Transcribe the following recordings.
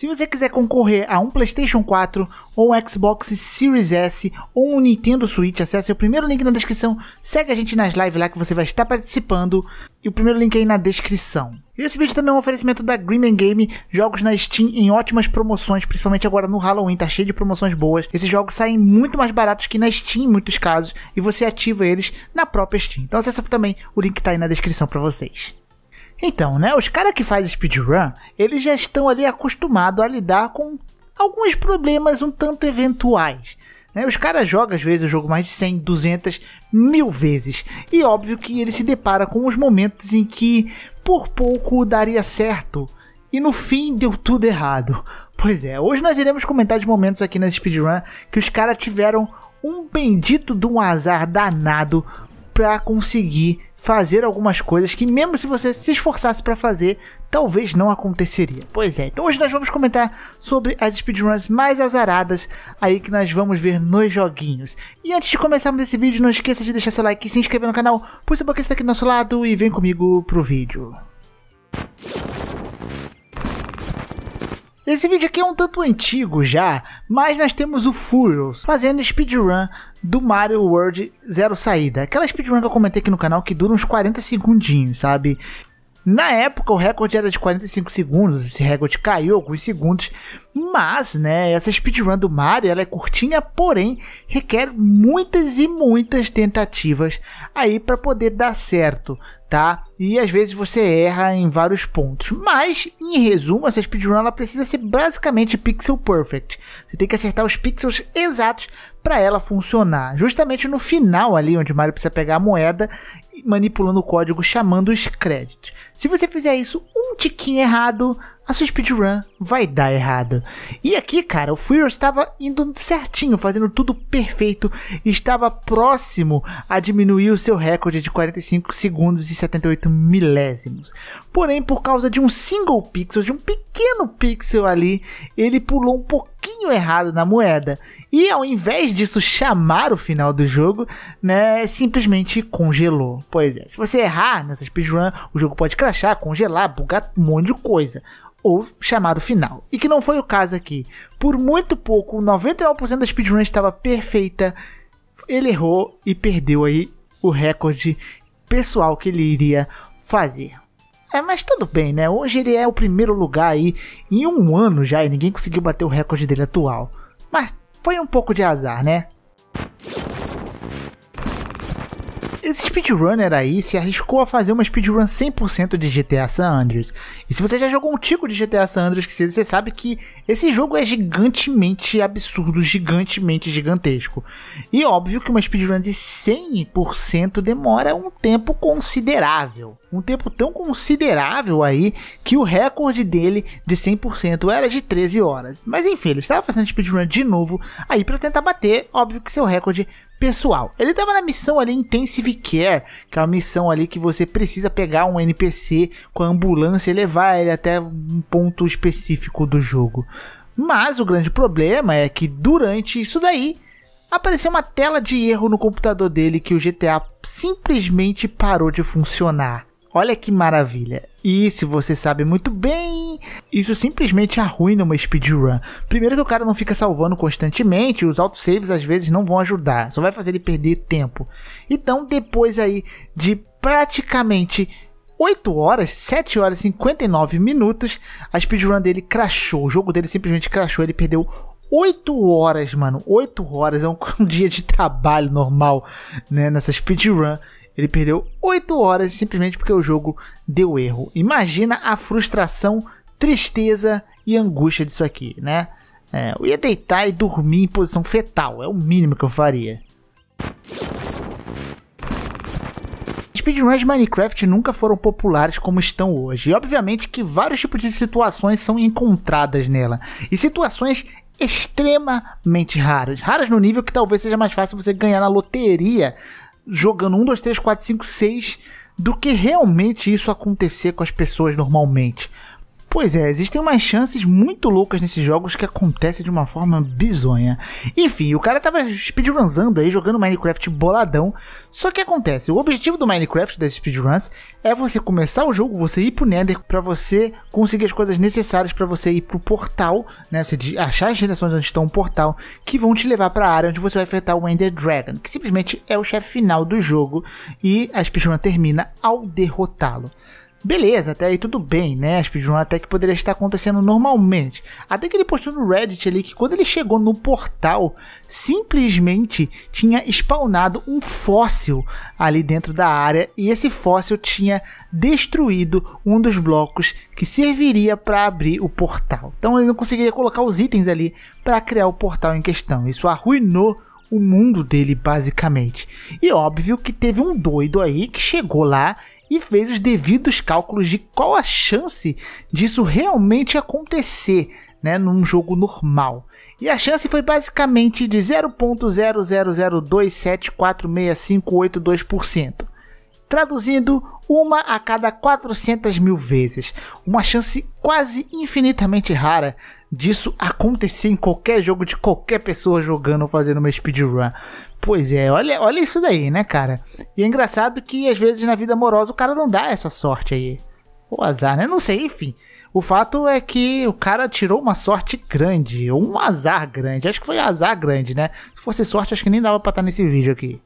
Se você quiser concorrer a um PlayStation 4 ou um Xbox Series S ou um Nintendo Switch, acesse o primeiro link na descrição, segue a gente nas lives lá que você vai estar participando e o primeiro link aí na descrição. E esse vídeo também é um oferecimento da Greenman Game, jogos na Steam em ótimas promoções, principalmente agora no Halloween, tá cheio de promoções boas. Esses jogos saem muito mais baratos que na Steam em muitos casos e você ativa eles na própria Steam. Então acessa também, o link tá aí na descrição para vocês. Então, né, os caras que fazem speedrun, eles já estão ali acostumados a lidar com alguns problemas um tanto eventuais. Né? Os caras jogam às vezes o jogo mais de 100, 200, mil vezes. E óbvio que ele se depara com os momentos em que por pouco daria certo e no fim deu tudo errado. Pois é, hoje nós iremos comentar de momentos aqui nesse speedrun que os caras tiveram um bendito de um azar danado para conseguir fazer algumas coisas que, mesmo se você se esforçasse para fazer, talvez não aconteceria. Pois é, então hoje nós vamos comentar sobre as speedruns mais azaradas aí que nós vamos ver nos joguinhos. E antes de começarmos esse vídeo, não esqueça de deixar seu like, se inscrever no canal, puxa a boquinha aqui do nosso lado e vem comigo pro vídeo. Esse vídeo aqui é um tanto antigo já, mas nós temos o Furious fazendo speedrun do Mario World Zero Saída. Aquela speedrun que eu comentei aqui no canal que dura uns 40 segundinhos, sabe? Na época, o recorde era de 45 segundos, esse recorde caiu alguns segundos, mas, né, essa speedrun do Mario, ela é curtinha, porém, requer muitas e muitas tentativas aí para poder dar certo, tá? E às vezes você erra em vários pontos, mas, em resumo, essa speedrun ela precisa ser basicamente pixel perfect. Você tem que acertar os pixels exatos para ela funcionar. Justamente no final ali, onde o Mario precisa pegar a moeda manipulando o código, chamando os créditos. Se você fizer isso um tiquinho errado, a sua speedrun vai dar errado. E aqui, cara, o Fury estava indo certinho, fazendo tudo perfeito, estava próximo a diminuir o seu recorde de 45 segundos e 78 milésimos. Porém, por causa de um single pixel, de um pequeno pixel ali, ele pulou um pouquinho errado na moeda. E ao invés disso chamar o final do jogo, né, simplesmente congelou. Pois é, se você errar nessa speedrun, o jogo pode crashar, congelar, bugar um monte de coisa ou chamado final. E que não foi o caso aqui. Por muito pouco, 99% das speedrun estava perfeita. Ele errou e perdeu aí o recorde pessoal que ele iria fazer. É, mas tudo bem, né? Hoje ele é o primeiro lugar aí em um ano já e ninguém conseguiu bater o recorde dele atual. Mas foi um pouco de azar, né? esse speedrunner aí se arriscou a fazer uma speedrun 100% de GTA San Andreas. E se você já jogou um tico de GTA San Andreas que você sabe que esse jogo é gigantemente absurdo, gigantemente gigantesco. E óbvio que uma speedrun de 100% demora um tempo considerável. Um tempo tão considerável aí que o recorde dele de 100% era de 13 horas. Mas enfim, ele estava fazendo speedrun de novo aí para tentar bater, óbvio que seu recorde pessoal. Ele estava na missão ali Intensive Care, que é uma missão ali que você precisa pegar um NPC com a ambulância e levar ele até um ponto específico do jogo. Mas o grande problema é que durante isso daí apareceu uma tela de erro no computador dele que o GTA simplesmente parou de funcionar. Olha que maravilha. E se você sabe muito bem, isso simplesmente arruina uma speedrun. Primeiro que o cara não fica salvando constantemente, os autosaves às vezes não vão ajudar, só vai fazer ele perder tempo. Então, depois aí de praticamente 8 horas, 7 horas e 59 minutos, a speedrun dele crashou. O jogo dele simplesmente crashou, ele perdeu 8 horas, mano. 8 horas é um, dia de trabalho normal, né, nessa speedrun. Ele perdeu 8 horas simplesmente porque o jogo deu erro. Imagina a frustração, tristeza e angústia disso aqui, né? É, eu ia deitar e dormir em posição fetal, é o mínimo que eu faria. Speedruns de Minecraft nunca foram populares como estão hoje, e obviamente que vários tipos de situações são encontradas nela, e situações extremamente raras, raras no nível que talvez seja mais fácil você ganhar na loteria jogando 1, 2, 3, 4, 5, 6 do que realmente isso acontecer com as pessoas normalmente. Pois é, existem umas chances muito loucas nesses jogos que acontecem de uma forma bizonha. Enfim, o cara tava speedrunzando aí, jogando Minecraft boladão. Só que acontece, o objetivo do Minecraft, das speedruns, é você começar o jogo, você ir pro Nether para você conseguir as coisas necessárias para você ir pro portal, né? Você achar as gerações onde está um portal, que vão te levar para a área onde você vai enfrentar o Ender Dragon, que simplesmente é o chefe final do jogo e a speedrun termina ao derrotá-lo. Beleza, até aí tudo bem, né? A speedrun até que poderia estar acontecendo normalmente. Até que ele postou no Reddit ali que quando ele chegou no portal, simplesmente tinha spawnado um fóssil ali dentro da área e esse fóssil tinha destruído um dos blocos que serviria para abrir o portal. Então ele não conseguiria colocar os itens ali para criar o portal em questão. Isso arruinou o mundo dele basicamente. E óbvio que teve um doido aí que chegou lá e fez os devidos cálculos de qual a chance disso realmente acontecer né, num jogo normal. E a chance foi basicamente de 0.0002746582% traduzindo, uma a cada 400 mil vezes. Uma chance quase infinitamente rara disso acontecer em qualquer jogo de qualquer pessoa jogando ou fazendo uma speedrun. Pois é, olha, olha isso daí, né, cara? E é engraçado que às vezes na vida amorosa o cara não dá essa sorte aí. Ou azar, né? Não sei, enfim. O fato é que o cara tirou uma sorte grande, ou um azar grande. Acho que foi azar grande, né? Se fosse sorte, acho que nem dava pra estar tá nesse vídeo aqui.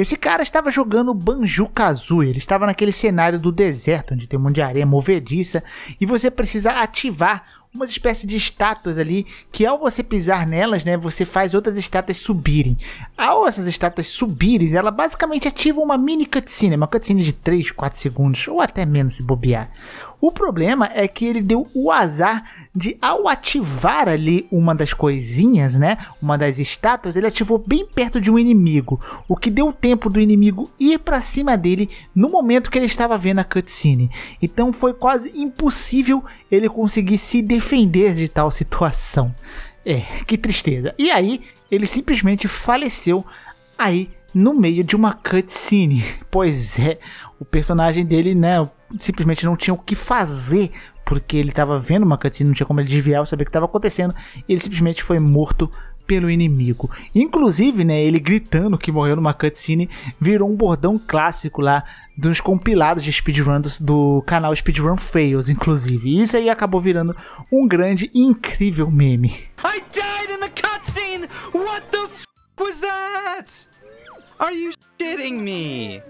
Esse cara estava jogando Banjo-Kazooie, ele estava naquele cenário do deserto, onde tem um monte de areia movediça, e você precisa ativar umas espécies de estátuas ali que ao você pisar nelas, né, você faz outras estátuas subirem. Ao essas estátuas subirem, ela basicamente ativa uma mini cutscene, uma cutscene de 3, 4 segundos ou até menos se bobear, o problema é que ele deu o azar de, ao ativar ali uma das coisinhas, né? Uma das estátuas, ele ativou bem perto de um inimigo, o que deu tempo do inimigo ir para cima dele no momento que ele estava vendo a cutscene. Então foi quase impossível ele conseguir se defender de tal situação. É, que tristeza. E aí, ele simplesmente faleceu aí no meio de uma cutscene. Pois é, o personagem dele, né, simplesmente não tinha o que fazer, porque ele estava vendo uma cutscene, não tinha como ele desviar, saber o que estava acontecendo, e ele simplesmente foi morto pelo inimigo. Inclusive, né, ele gritando que morreu numa cutscene virou um bordão clássico lá dos compilados de speedrun do, do canal Speedrun Fails, inclusive. E isso aí acabou virando um grande e incrível meme. I died in a cutscene. What the f was that? Are you shitting me?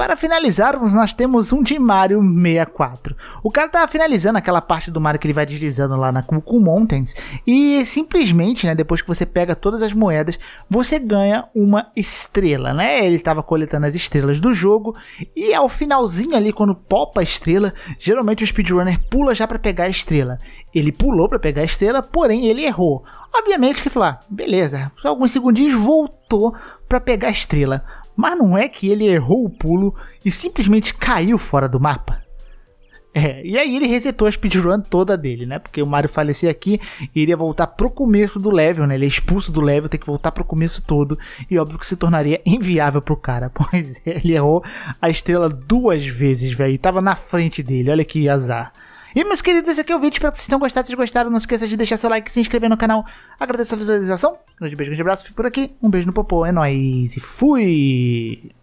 Para finalizarmos, nós temos um de Mario 64. O cara tava finalizando aquela parte do Mario que ele vai deslizando lá na Cuckoo Mountains e simplesmente, né, depois que você pega todas as moedas, você ganha uma estrela, né? Ele tava coletando as estrelas do jogo e ao finalzinho ali quando popa a estrela, geralmente o speedrunner pula já para pegar a estrela. Ele pulou para pegar a estrela, porém ele errou. Obviamente que falar, ah, beleza, só alguns segundinhos voltou para pegar a estrela. Mas não é que ele errou o pulo e simplesmente caiu fora do mapa? É, e aí ele resetou a speedrun toda dele, né? Porque o Mario falecer aqui e iria voltar pro começo do level, né? Ele é expulso do level, tem que voltar pro começo todo. E óbvio que se tornaria inviável pro cara, pois ele errou a estrela duas vezes, velho. Tava na frente dele, olha que azar. E meus queridos, esse aqui é o vídeo, espero que vocês tenham gostado. Se gostaram, não esqueça de deixar seu like e se inscrever no canal. Agradeço a visualização. Um grande beijo, um grande abraço, fico por aqui. Um beijo no popô, é nóis e fui!